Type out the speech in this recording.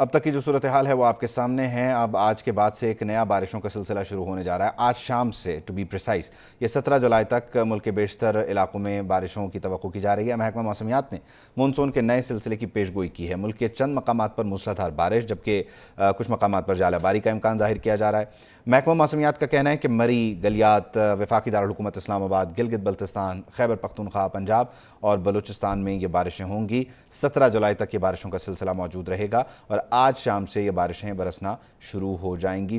अब तक की जो सूरत हाल है वो आपके सामने है अब आज के बाद से एक नया बारिशों का सिलसिला शुरू होने जा रहा है आज शाम से टू बी प्रिसाइज ये 17 जुलाई तक मुल्क के बेशतर इलाकों में बारिशों की तो की जा रही है महकमा मौसमियात ने मानसून के नए सिलसिले की पेश गोई की है मुल्क के चंद मकाम पर मूसलाधार बारिश जबकि कुछ मकाम पर जालाबारी का इम्कान जाहिर किया जा रहा है महकमा मौसमियात का कहना है कि मरी गलियात वफाकी दारकूमत इस्लामाबाद गिलगित बल्तिस्तान खैबर पख्तनख्वा पंजाब और बलूचिस्तान में ये बारिशें होंगी सत्रह जुलाई तक ये बारिशों का सिलसिला मौजूद रहेगा और आज शाम से ये बारिशें बरसना शुरू हो जाएंगी